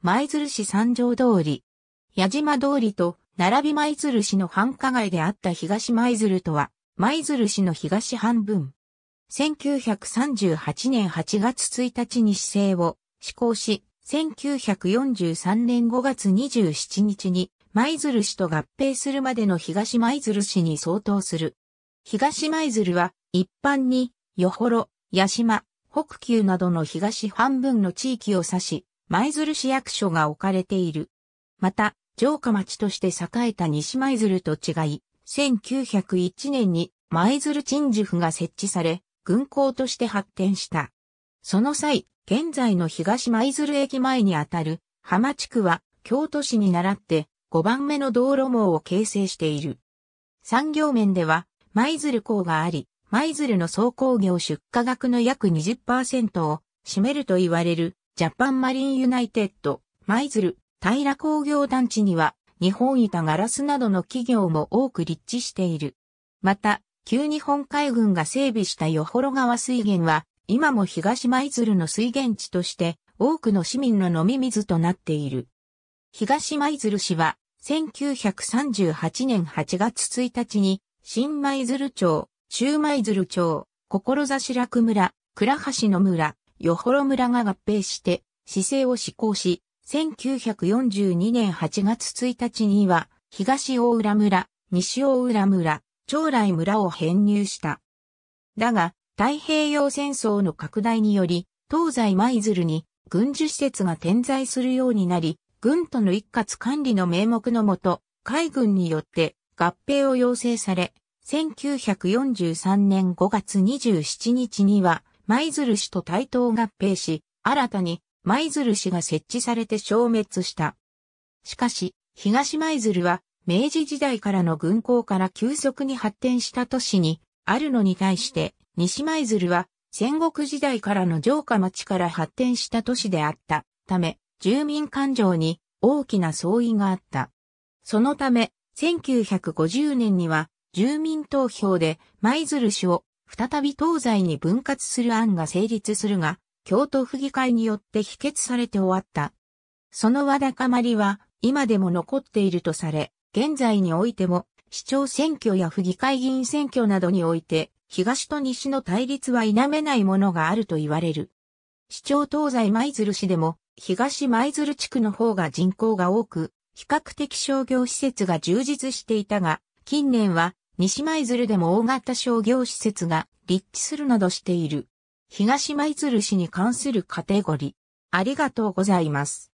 舞鶴市三条通り、矢島通りと並び舞鶴市の繁華街であった東舞鶴とは、舞鶴市の東半分。1938年8月1日に市政を施行し、1943年5月27日に舞鶴市と合併するまでの東舞鶴市に相当する。東舞鶴は一般に、よほろ、八島、北急などの東半分の地域を指し、舞鶴市役所が置かれている。また、城下町として栄えた西舞鶴と違い、1901年に舞鶴鎮守府が設置され、軍港として発展した。その際、現在の東舞鶴駅前にあたる浜地区は京都市に倣って5番目の道路網を形成している。産業面では舞鶴港があり、舞鶴の総工業出荷額の約20%を占めると言われるジャパンマリンユナイテッド、舞鶴、平工業団地には、日本板ガラスなどの企業も多く立地している。また、旧日本海軍が整備したホロ川水源は、今も東舞鶴の水源地として、多くの市民の飲み水となっている。東舞鶴市は、1938年8月1日に、新舞鶴町、中舞鶴町、志楽村、倉橋の村、与幌村が合併して、市政を施行し、1942年8月1日には、東大浦村、西大浦村、長来村を編入した。だが、太平洋戦争の拡大により、東西舞鶴に軍需施設が点在するようになり、軍との一括管理の名目のもと、海軍によって合併を要請され、1943年5月27日には、舞鶴市と対等合併し、新たに舞鶴市が設置されて消滅した。しかし、東舞鶴は明治時代からの軍港から急速に発展した都市にあるのに対して、西舞鶴は戦国時代からの城下町から発展した都市であったため、住民感情に大きな相違があった。そのため、1950年には住民投票で舞鶴市を再び東西に分割する案が成立するが、京都府議会によって否決されて終わった。そのわだかまりは今でも残っているとされ、現在においても市長選挙や府議会議員選挙などにおいて、東と西の対立は否めないものがあると言われる。市長東西舞鶴市でも、東舞鶴地区の方が人口が多く、比較的商業施設が充実していたが、近年は西舞鶴でも大型商業施設が立地するなどしている。東舞鶴市に関するカテゴリー。ありがとうございます。